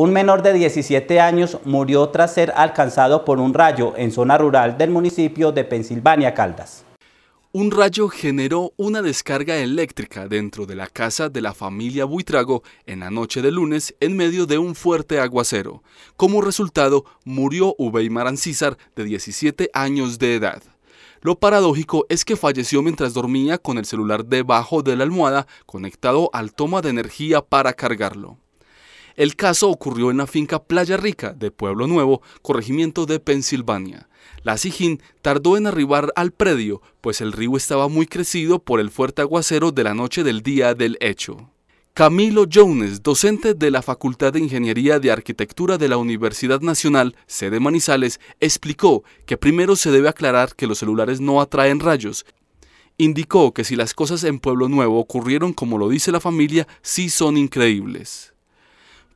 Un menor de 17 años murió tras ser alcanzado por un rayo en zona rural del municipio de Pensilvania Caldas. Un rayo generó una descarga eléctrica dentro de la casa de la familia Buitrago en la noche de lunes en medio de un fuerte aguacero. Como resultado, murió Ubey Marancízar de 17 años de edad. Lo paradójico es que falleció mientras dormía con el celular debajo de la almohada conectado al toma de energía para cargarlo. El caso ocurrió en la finca Playa Rica de Pueblo Nuevo, corregimiento de Pensilvania. La SIJIN tardó en arribar al predio, pues el río estaba muy crecido por el fuerte aguacero de la noche del día del hecho. Camilo Jones, docente de la Facultad de Ingeniería de Arquitectura de la Universidad Nacional, sede Manizales, explicó que primero se debe aclarar que los celulares no atraen rayos. Indicó que si las cosas en Pueblo Nuevo ocurrieron como lo dice la familia, sí son increíbles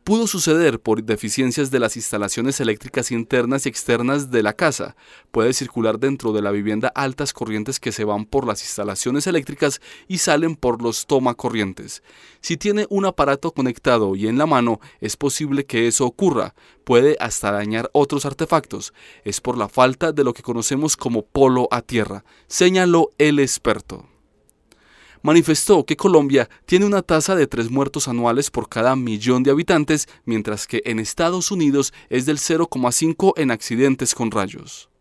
pudo suceder por deficiencias de las instalaciones eléctricas internas y externas de la casa. Puede circular dentro de la vivienda altas corrientes que se van por las instalaciones eléctricas y salen por los tomacorrientes. Si tiene un aparato conectado y en la mano, es posible que eso ocurra. Puede hasta dañar otros artefactos. Es por la falta de lo que conocemos como polo a tierra, señaló el experto manifestó que Colombia tiene una tasa de tres muertos anuales por cada millón de habitantes, mientras que en Estados Unidos es del 0,5 en accidentes con rayos.